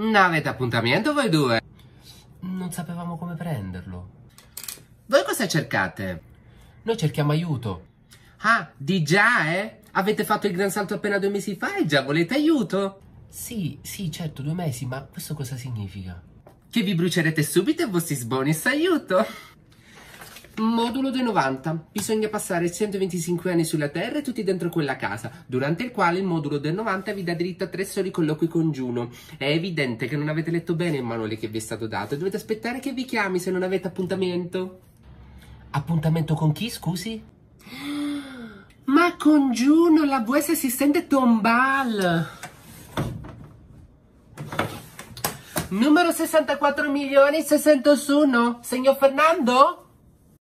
Non Avete appuntamento voi due? Non sapevamo come prenderlo. Voi cosa cercate? Noi cerchiamo aiuto. Ah, di già, eh? Avete fatto il gran salto appena due mesi fa e già volete aiuto? Sì, sì, certo, due mesi, ma questo cosa significa? Che vi brucerete subito e vostri sboni aiuto. Modulo dei 90. Bisogna passare 125 anni sulla Terra e tutti dentro quella casa, durante il quale il modulo del 90 vi dà diritto a tre soli colloqui con Giuno. È evidente che non avete letto bene il manuale che vi è stato dato e dovete aspettare che vi chiami se non avete appuntamento. Appuntamento con chi, scusi? Ma con Giuno, la VS assistente Tombal. Numero 64 milioni 601. Signor Fernando?